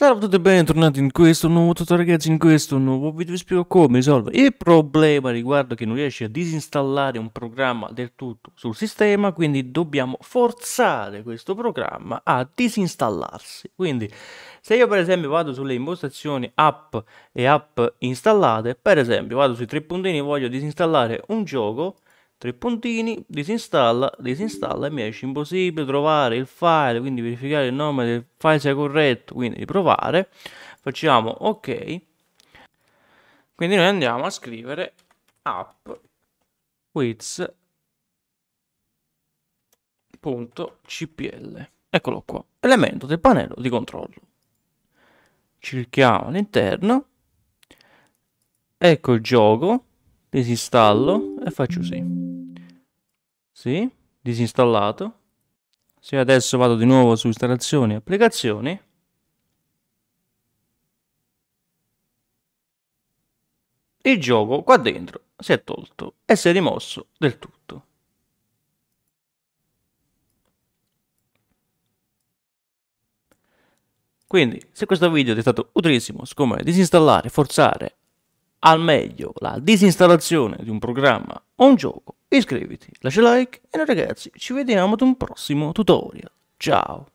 Salve a tutti e bentornati in questo nuovo tutorial ragazzi, in questo nuovo video vi spiego come risolvere il problema riguardo che non riesci a disinstallare un programma del tutto sul sistema, quindi dobbiamo forzare questo programma a disinstallarsi. Quindi se io per esempio vado sulle impostazioni app e app installate, per esempio vado sui tre puntini e voglio disinstallare un gioco, tre puntini, disinstalla, disinstalla e mi esce impossibile trovare il file, quindi verificare il nome del file sia corretto, quindi riprovare, facciamo ok, quindi noi andiamo a scrivere app with.cpl, eccolo qua, elemento del pannello di controllo. Cerchiamo all'interno, ecco il gioco, disinstallo e faccio così. Sì, disinstallato. Se adesso vado di nuovo su installazioni e applicazioni, il gioco qua dentro si è tolto e si è rimosso del tutto. Quindi, se questo video ti è stato utilissimo, su come disinstallare, forzare al meglio la disinstallazione di un programma o un gioco iscriviti, lascia like e noi ragazzi ci vediamo ad un prossimo tutorial. Ciao!